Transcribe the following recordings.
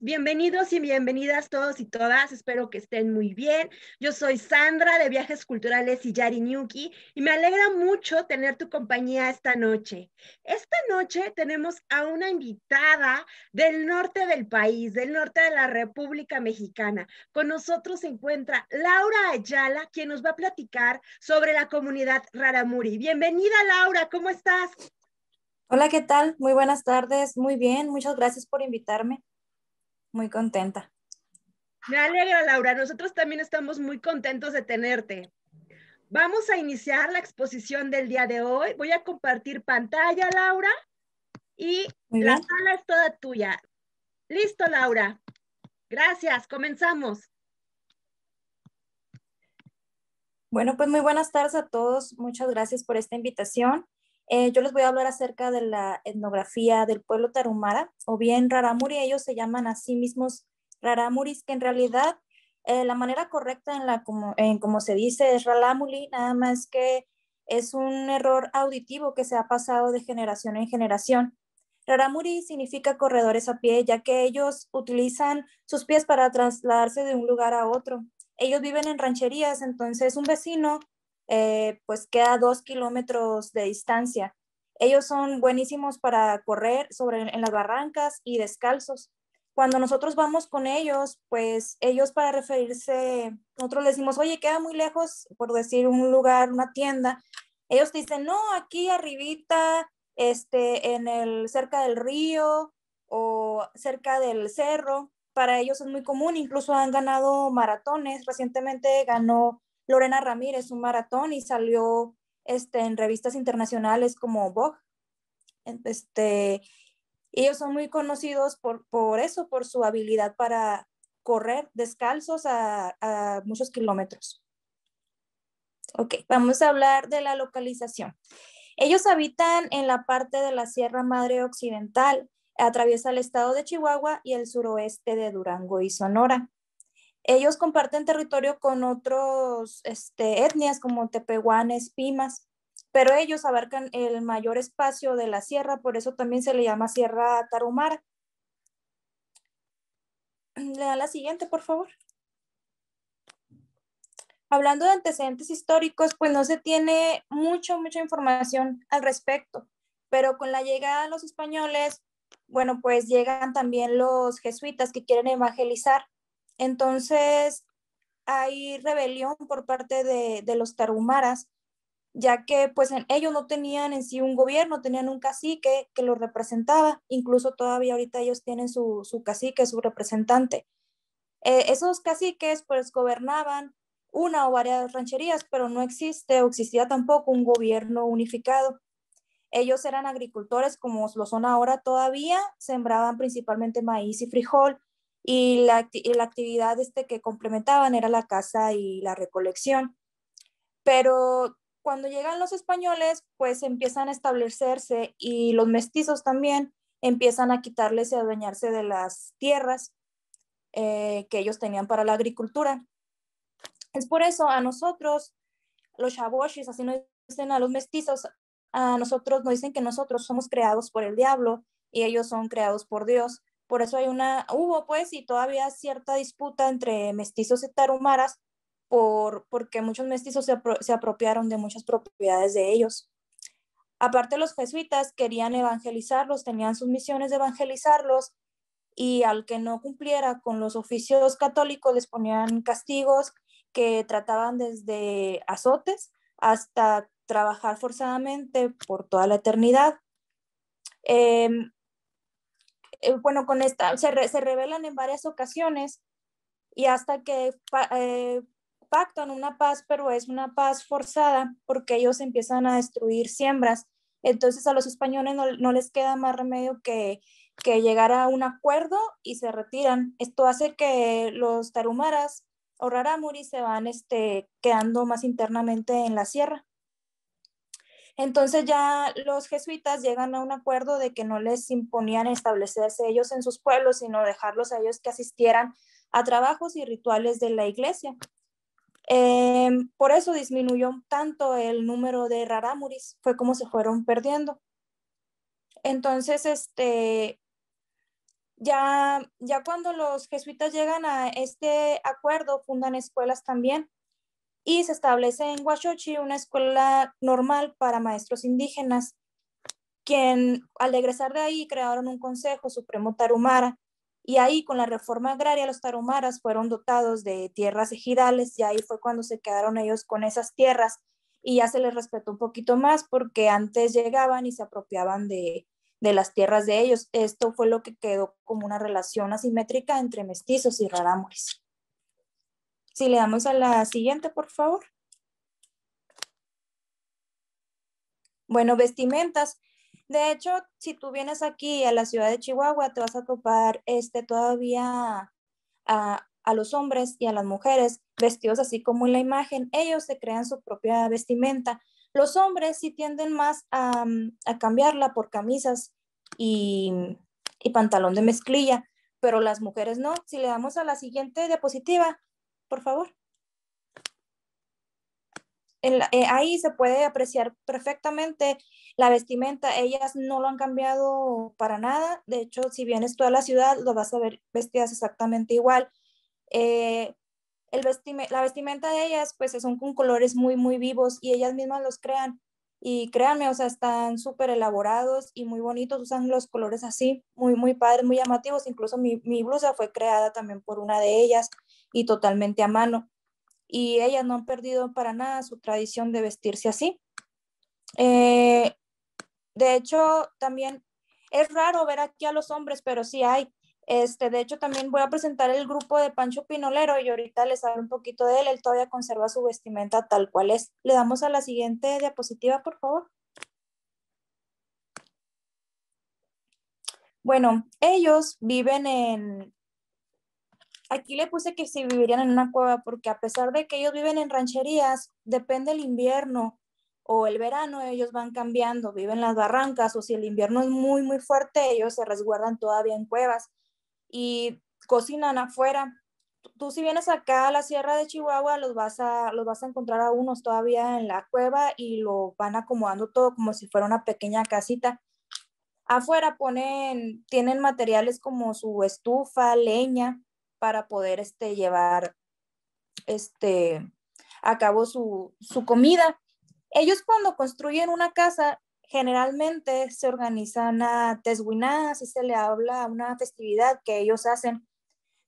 bienvenidos y bienvenidas todos y todas, espero que estén muy bien. Yo soy Sandra de Viajes Culturales y Yariñuki y me alegra mucho tener tu compañía esta noche. Esta noche tenemos a una invitada del norte del país, del norte de la República Mexicana. Con nosotros se encuentra Laura Ayala, quien nos va a platicar sobre la comunidad Raramuri. Bienvenida Laura, ¿cómo estás? Hola, ¿qué tal? Muy buenas tardes. Muy bien, muchas gracias por invitarme. Muy contenta. Me alegra, Laura. Nosotros también estamos muy contentos de tenerte. Vamos a iniciar la exposición del día de hoy. Voy a compartir pantalla, Laura, y la sala es toda tuya. Listo, Laura. Gracias, comenzamos. Bueno, pues muy buenas tardes a todos. Muchas gracias por esta invitación. Eh, yo les voy a hablar acerca de la etnografía del pueblo tarumara, o bien raramuri, ellos se llaman a sí mismos raramuris, que en realidad eh, la manera correcta en la como, se dice es Ralamuli. nada más que es un error auditivo que se ha pasado de generación en generación. Raramuri significa corredores a pie, ya que ellos utilizan sus pies para trasladarse de un lugar a otro. Ellos viven en rancherías, entonces un vecino eh, pues queda dos kilómetros de distancia. Ellos son buenísimos para correr sobre, en las barrancas y descalzos. Cuando nosotros vamos con ellos, pues ellos para referirse, nosotros les decimos, oye, queda muy lejos, por decir un lugar, una tienda. Ellos dicen, no, aquí arribita, este, en el, cerca del río o cerca del cerro. Para ellos es muy común, incluso han ganado maratones. Recientemente ganó Lorena Ramírez un maratón y salió este, en revistas internacionales como Vogue. Este, ellos son muy conocidos por, eso, por su habilidad para correr descalzos a, a muchos kilómetros. Ok, vamos a hablar de la localización. Ellos habitan en la parte de la Sierra Madre Occidental, atraviesa el estado de Chihuahua y el suroeste de Durango y Sonora ellos comparten territorio con otros este, etnias como tepehuanes, pimas, pero ellos abarcan el mayor espacio de la sierra, por eso también se le llama Sierra Tarumar. Le da la siguiente, por favor. Hablando de antecedentes históricos, pues no se tiene mucha, mucha información al respecto, pero con la llegada de los españoles, bueno, pues llegan también los jesuitas que quieren evangelizar entonces, hay rebelión por parte de, los tarumaras, ya que pues ellos no tenían en sí un gobierno, tenían un cacique que los representaba, incluso todavía ahorita ellos tienen su, cacique, su representante. Eh, esos caciques pues gobernaban una o varias rancherías, pero no existe o existía tampoco un gobierno unificado. Ellos eran agricultores como lo son ahora todavía, sembraban principalmente maíz y frijol, y la, actividad este que complementaban era la caza y la recolección. Pero cuando llegan los españoles, pues empiezan a establecerse y los mestizos también empiezan a quitarles y a adueñarse de las tierras eh, que ellos tenían para la agricultura. Es por eso a nosotros, los shaboshis, así nos dicen a los mestizos, a nosotros nos dicen que nosotros somos creados por el diablo y ellos son creados por Dios. Por eso hay una, hubo pues y todavía cierta disputa entre mestizos y tarumaras por, porque muchos mestizos se, apropiaron de muchas propiedades de ellos. Aparte los jesuitas querían evangelizarlos, tenían sus misiones de evangelizarlos y al que no cumpliera con los oficios católicos les ponían castigos que trataban desde azotes hasta trabajar forzadamente por toda la eternidad. Em, eh, bueno, con esta se, revelan en varias ocasiones y hasta que eh, pactan una paz, pero es una paz forzada porque ellos empiezan a destruir siembras. Entonces a los españoles no, les queda más remedio que, que, llegar a un acuerdo y se retiran. Esto hace que los tarumaras o Raramuri se van este, quedando más internamente en la sierra. Entonces ya los jesuitas llegan a un acuerdo de que no les imponían establecerse ellos en sus pueblos, sino dejarlos a ellos que asistieran a trabajos y rituales de la iglesia. Em, por eso disminuyó tanto el número de raramuris, fue como se fueron perdiendo. Entonces, este, ya, ya cuando los jesuitas llegan a este acuerdo, fundan escuelas también y se establece en Huachochi una escuela normal para maestros indígenas, quien al egresar de ahí crearon un consejo supremo tarumara y ahí con la reforma agraria los tarumaras fueron dotados de tierras ejidales y ahí fue cuando se quedaron ellos con esas tierras y ya se les respetó un poquito más porque antes llegaban y se apropiaban de, de las tierras de ellos. Esto fue lo que quedó como una relación asimétrica entre mestizos y rarámuris. Si le damos a la siguiente, por favor. Bueno, vestimentas. De hecho, si tú vienes aquí a la ciudad de Chihuahua, te vas a topar este, todavía a, los hombres y a las mujeres vestidos así como en la imagen. Ellos se crean su propia vestimenta. Los hombres sí tienden más a, cambiarla por camisas y, y pantalón de mezclilla, pero las mujeres no. Si le damos a la siguiente diapositiva, por favor. Eh, ahí se puede apreciar perfectamente la vestimenta. Ellas no lo han cambiado para nada. De hecho, si vienes tú a la ciudad, lo vas a ver vestidas exactamente igual. Eh, el la vestimenta de ellas, pues son con colores muy, muy vivos y ellas mismas los crean. Y créanme, o sea, están súper elaborados y muy bonitos, usan los colores así, muy, muy padres, muy llamativos. Incluso mi blusa fue creada también por una de ellas y totalmente a mano. Y ellas no han perdido para nada su tradición de vestirse así. Eh, de hecho, también es raro ver aquí a los hombres, pero sí hay. Este, de hecho, también voy a presentar el grupo de Pancho Pinolero y ahorita les hablo un poquito de él. Él todavía conserva su vestimenta tal cual es. Le damos a la siguiente diapositiva, por favor. Bueno, ellos viven en, Aquí le puse que si vivirían en una cueva, porque a pesar de que ellos viven en rancherías, depende el invierno o el verano, ellos van cambiando, viven en las barrancas, o si el invierno es muy, muy fuerte, ellos se resguardan todavía en cuevas y cocinan afuera. Tú si vienes acá a la sierra de Chihuahua, los vas a, los vas a encontrar a unos todavía en la cueva y lo van acomodando todo como si fuera una pequeña casita. Afuera ponen, tienen materiales como su estufa, leña, para poder este, llevar este, a cabo su, su comida. Ellos cuando construyen una casa, generalmente se organizan a tesguinadas y se le habla, una festividad que ellos hacen.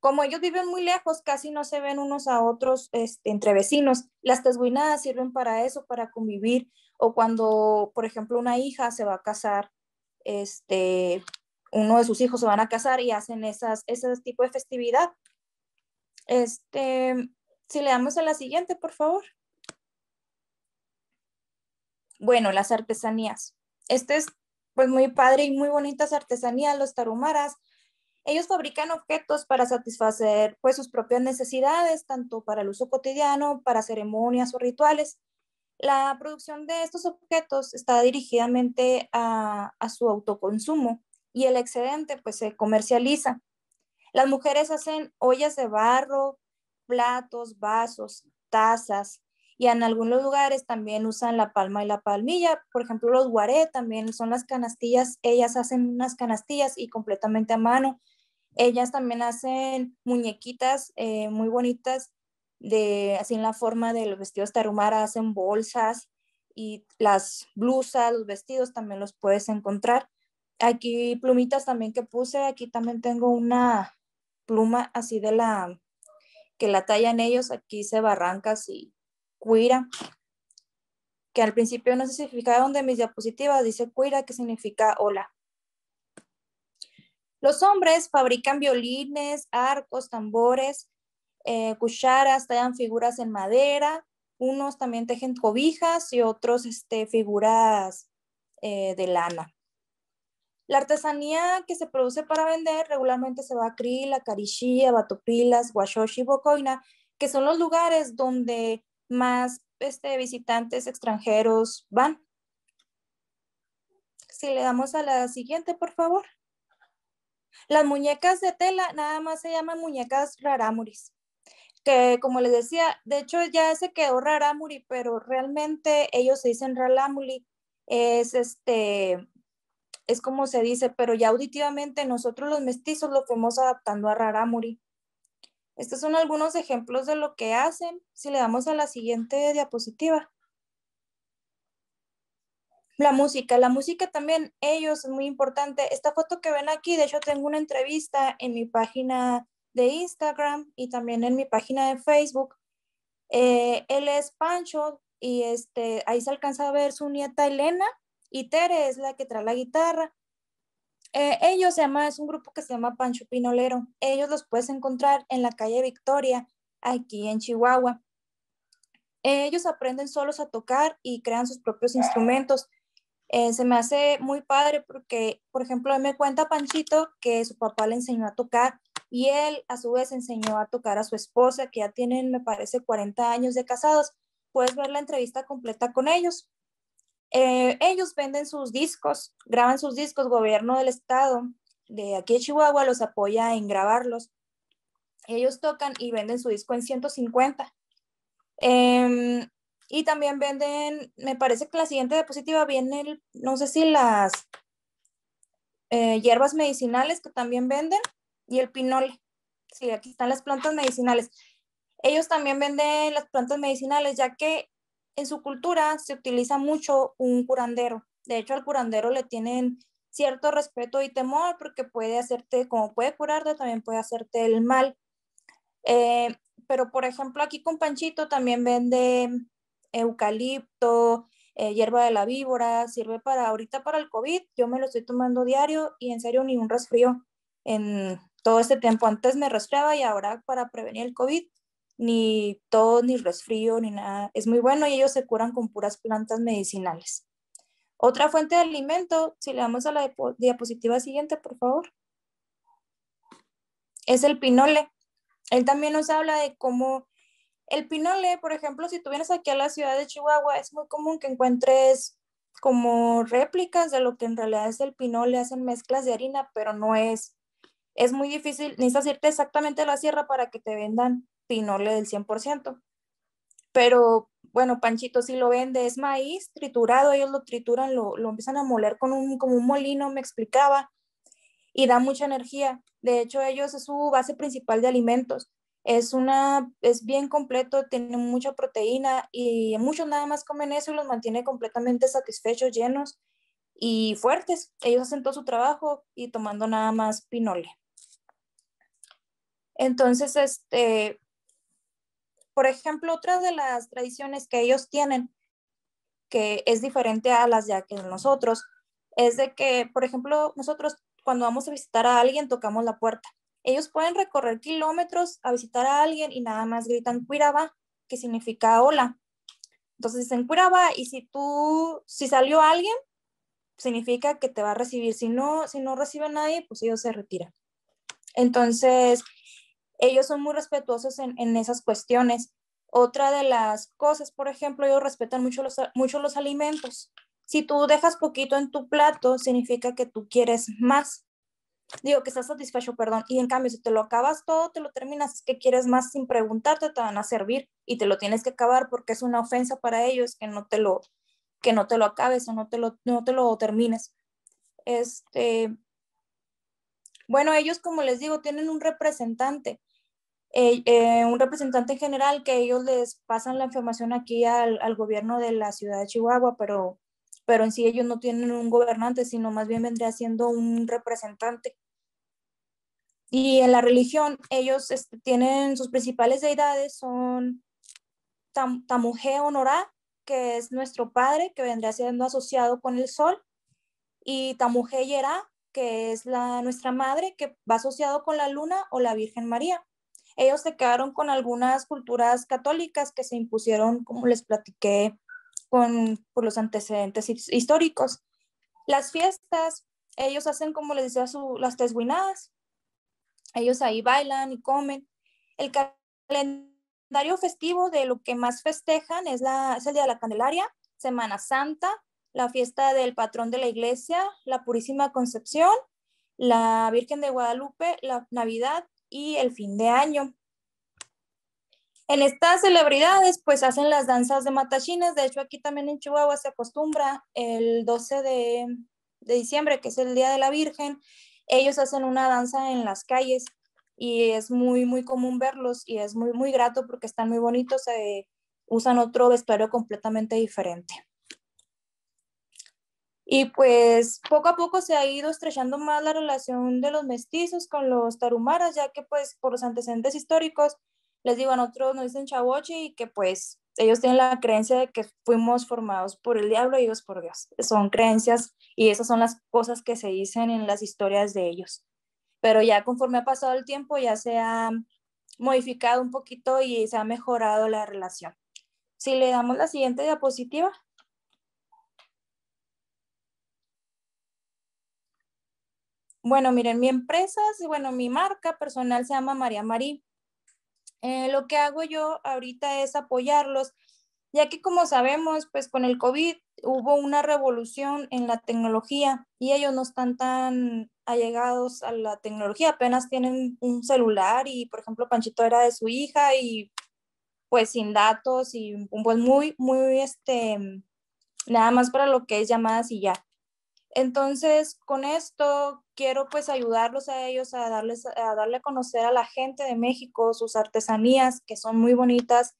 Como ellos viven muy lejos, casi no se ven unos a otros este, entre vecinos. Las tesguinadas sirven para eso, para convivir. O cuando, por ejemplo, una hija se va a casar, este, uno de sus hijos se van a casar y hacen esas, ese tipo de festividad. Este, si le damos a la siguiente, por favor. Bueno, las artesanías. Este es pues muy padre y muy bonitas artesanías, los tarumaras. Ellos fabrican objetos para satisfacer pues sus propias necesidades, tanto para el uso cotidiano, para ceremonias o rituales. La producción de estos objetos está dirigidamente a su autoconsumo, y el excedente pues se comercializa. Las mujeres hacen ollas de barro, platos, vasos, tazas y en algunos lugares también usan la palma y la palmilla. Por ejemplo, los guaré también son las canastillas, ellas hacen unas canastillas y completamente a mano. Ellas también hacen muñequitas eh, muy bonitas de así en la forma de los vestidos tarumara, hacen bolsas y las blusas, los vestidos también los puedes encontrar. Aquí plumitas también que puse, aquí también tengo una pluma así de la que la tallan ellos, aquí se barrancas y cuira, que al principio no sé si fijaron de mis diapositivas, dice cuira que significa hola. Los hombres fabrican violines, arcos, tambores, eh, cucharas, tallan figuras en madera, unos también tejen cobijas y otros este, figuras eh, de lana. La artesanía que se produce para vender regularmente se va a la Carichilla, Batopilas, y Bocoina, que son los lugares donde más este, visitantes extranjeros van. Si le damos a la siguiente, por favor. Las muñecas de tela nada más se llaman muñecas raramuris, que como les decía, de hecho ya se quedó raramuri, pero realmente ellos se dicen raramuri. Es este, es como se dice, pero ya auditivamente nosotros los mestizos lo fuimos adaptando a rarámuri. Estos son algunos ejemplos de lo que hacen si le damos a la siguiente diapositiva. La música, la música también, ellos es muy importante. Esta foto que ven aquí, de hecho tengo una entrevista en mi página de Instagram y también en mi página de Facebook. Eh, él es Pancho y este, ahí se alcanza a ver su nieta Elena y Tere es la que trae la guitarra. Eh, ellos se llama, es un grupo que se llama Pancho Pinolero. Ellos los puedes encontrar en la calle Victoria, aquí en Chihuahua. Ellos aprenden solos a tocar y crean sus propios instrumentos. Eh, se me hace muy padre porque, por ejemplo, me cuenta Panchito que su papá le enseñó a tocar y él a su vez enseñó a tocar a su esposa, que ya tienen, me parece, 40 años de casados. Puedes ver la entrevista completa con ellos. Eh, ellos venden sus discos, graban sus discos, gobierno del estado de aquí de Chihuahua los apoya en grabarlos. Ellos tocan y venden su disco en 150. Em, y también venden, me parece que la siguiente diapositiva viene, el, no sé si las eh, hierbas medicinales que también venden y el pinole. Sí, aquí están las plantas medicinales. Ellos también venden las plantas medicinales, ya que en su cultura se utiliza mucho un curandero. De hecho, al curandero le tienen cierto respeto y temor porque puede hacerte, como puede curarte, también puede hacerte el mal. Eh, pero, por ejemplo, aquí con Panchito también vende eucalipto, eh, hierba de la víbora, sirve para ahorita para el COVID. Yo me lo estoy tomando diario y en serio ni un resfrío en todo este tiempo. Antes me resfriaba y ahora para prevenir el COVID ni todo ni resfrío, ni nada. Es muy bueno y ellos se curan con puras plantas medicinales. Otra fuente de alimento, si le damos a la diapositiva siguiente, por favor, es el pinole. Él también nos habla de cómo el pinole, por ejemplo, si tú vienes aquí a la ciudad de Chihuahua, es muy común que encuentres como réplicas de lo que en realidad es el pinole, hacen mezclas de harina, pero no es. Es muy difícil, necesitas irte exactamente a la sierra para que te vendan pinole del 100%. Pero bueno, Panchito sí lo vende, es maíz triturado, ellos lo trituran, lo, lo empiezan a moler con un, como un molino, me explicaba, y da mucha energía. De hecho, ellos es su base principal de alimentos. Es, una, es bien completo, tiene mucha proteína y muchos nada más comen eso y los mantiene completamente satisfechos, llenos y fuertes. Ellos hacen todo su trabajo y tomando nada más pinole. Entonces, este, por ejemplo, otra de las tradiciones que ellos tienen, que es diferente a las de nosotros, es de que, por ejemplo, nosotros cuando vamos a visitar a alguien tocamos la puerta. Ellos pueden recorrer kilómetros a visitar a alguien y nada más gritan cuiraba, que significa hola. Entonces dicen cuiraba y si tú, si salió alguien, significa que te va a recibir. Si no, si no recibe nadie, pues ellos se retiran. Entonces, ellos son muy respetuosos en, esas cuestiones. Otra de las cosas, por ejemplo, ellos respetan mucho los, los alimentos. Si tú dejas poquito en tu plato, significa que tú quieres más. Digo, que estás satisfecho, perdón. Y en cambio, si te lo acabas todo, te lo terminas, es que quieres más sin preguntarte, te van a servir y te lo tienes que acabar porque es una ofensa para ellos que no te lo, que no te lo acabes o no te lo, no te lo termines. Este, bueno, ellos, como les digo, tienen un representante. Eh, eh, un representante general que ellos les pasan la información aquí al, gobierno de la ciudad de Chihuahua, pero, pero en sí ellos no tienen un gobernante, sino más bien vendría siendo un representante. Y en la religión, ellos este, tienen sus principales deidades, son Tam, Tamujé Honorá, que es nuestro padre, que vendría siendo asociado con el sol, y Tamujé Yerá, que es la, nuestra madre, que va asociado con la luna o la Virgen María ellos se quedaron con algunas culturas católicas que se impusieron, como les platiqué, con, por los antecedentes históricos. Las fiestas, ellos hacen, como les decía, su, las tesguinadas. Ellos ahí bailan y comen. El calendario festivo de lo que más festejan es, la, es el Día de la Candelaria, Semana Santa, la fiesta del patrón de la iglesia, la Purísima Concepción, la Virgen de Guadalupe, la Navidad, y el fin de año. En estas celebridades, pues hacen las danzas de matachines. De hecho, aquí también en Chihuahua se acostumbra el 12 de, diciembre, que es el Día de la Virgen. Ellos hacen una danza en las calles y es muy, muy común verlos y es muy, muy grato porque están muy bonitos, usan otro vestuario completamente diferente. Y pues poco a poco se ha ido estrechando más la relación de los mestizos con los tarumaras, ya que pues por los antecedentes históricos, les digo, a nosotros nos dicen chavoche y que pues ellos tienen la creencia de que fuimos formados por el diablo y ellos por Dios. Son creencias y esas son las cosas que se dicen en las historias de ellos. Pero ya conforme ha pasado el tiempo ya se ha modificado un poquito y se ha mejorado la relación. Si le damos la siguiente diapositiva. Bueno, miren, mi empresa, bueno, mi marca personal se llama María Marí. Eh, lo que hago yo ahorita es apoyarlos, ya que como sabemos, pues con el COVID hubo una revolución en la tecnología y ellos no están tan allegados a la tecnología, apenas tienen un celular y, por ejemplo, Panchito era de su hija y pues sin datos y pues muy, muy, este, nada más para lo que es llamadas y ya. Entonces, con esto quiero pues ayudarlos a ellos a darles a darle a conocer a la gente de México sus artesanías que son muy bonitas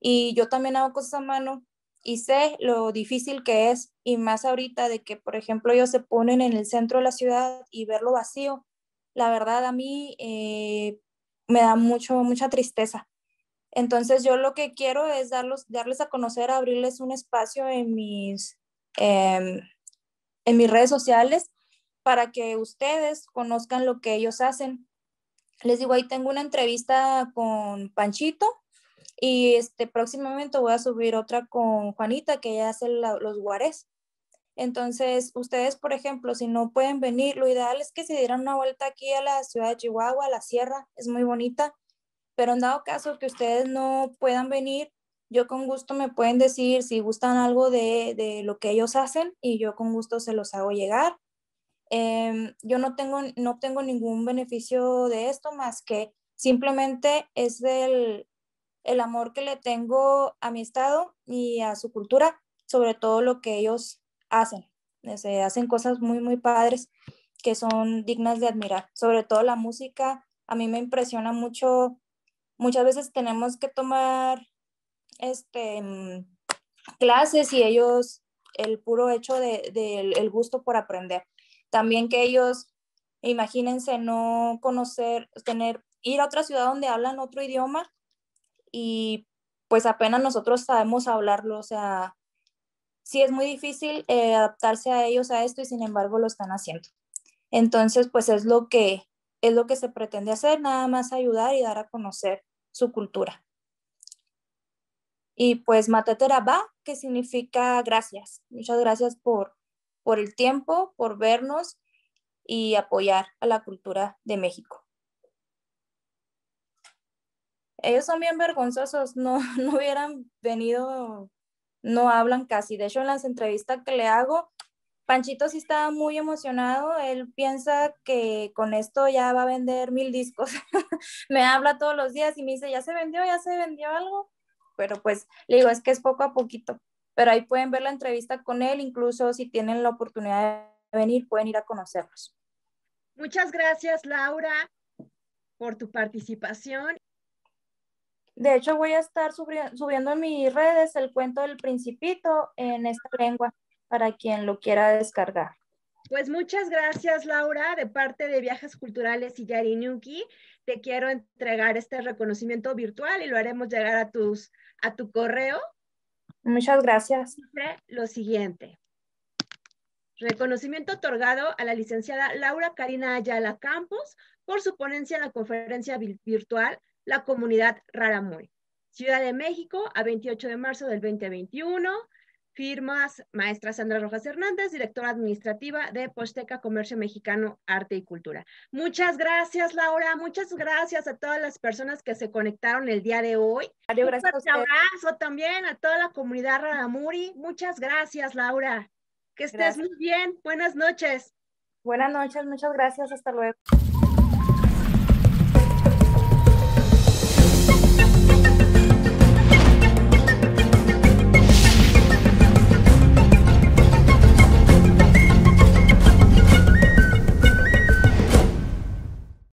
y yo también hago cosas a mano y sé lo difícil que es y más ahorita de que por ejemplo ellos se ponen en el centro de la ciudad y verlo vacío. La verdad a mí eh, me da mucho mucha tristeza. Entonces yo lo que quiero es darlos, darles a conocer, abrirles un espacio en mis em, en mis redes sociales para que ustedes conozcan lo que ellos hacen. Les digo, ahí tengo una entrevista con Panchito y este, próximamente voy a subir otra con Juanita, que ella hace los guarés. Entonces, ustedes, por ejemplo, si no pueden venir, lo ideal es que se dieran una vuelta aquí a la ciudad de Chihuahua, a la sierra, es muy bonita, pero en dado caso que ustedes no puedan venir, yo con gusto me pueden decir si gustan algo de, lo que ellos hacen y yo con gusto se los hago llegar. Em, yo no tengo, no tengo ningún beneficio de esto más que simplemente es el, el amor que le tengo a mi estado y a su cultura, sobre todo lo que ellos hacen. Eh, se hacen cosas muy, muy padres que son dignas de admirar, sobre todo la música. A mí me impresiona mucho, muchas veces tenemos que tomar este, clases y ellos el puro hecho del gusto por aprender. También que ellos, imagínense, no conocer, tener, ir a otra ciudad donde hablan otro idioma y pues apenas nosotros sabemos hablarlo, o sea, sí es muy difícil eh, adaptarse a ellos a esto y sin embargo lo están haciendo. Entonces, pues es lo que es lo que se pretende hacer, nada más ayudar y dar a conocer su cultura. Y pues Matatera va, que significa gracias. Muchas gracias por, por el tiempo, por vernos y apoyar a la cultura de México. Ellos son bien vergonzosos, no, no hubieran venido, no hablan casi. De hecho, en las entrevistas que le hago, Panchito sí está muy emocionado, él piensa que con esto ya va a vender mil discos. me habla todos los días y me dice, ya se vendió, ya se vendió algo pero pues le digo, es que es poco a poquito, pero ahí pueden ver la entrevista con él, incluso si tienen la oportunidad de venir, pueden ir a conocerlos. Muchas gracias, Laura, por tu participación. De hecho, voy a estar subiendo en mis redes el cuento del principito en esta lengua para quien lo quiera descargar. Pues muchas gracias, Laura, de parte de Viajes Culturales y Yarinuki quiero entregar este reconocimiento virtual y lo haremos llegar a, tus, a tu correo. Muchas gracias. Lo siguiente. Reconocimiento otorgado a la licenciada Laura Karina Ayala Campos por su ponencia en la conferencia virtual La Comunidad Raramoy, Ciudad de México, a 28 de marzo del 2021. Firmas maestra Sandra Rojas Hernández, directora administrativa de Posteca Comercio Mexicano, Arte y Cultura. Muchas gracias, Laura. Muchas gracias a todas las personas que se conectaron el día de hoy. Un gracias abrazo también a toda la comunidad Radamuri. Muchas gracias, Laura. Que estés muy bien. Buenas noches. Buenas noches, muchas gracias. Hasta luego.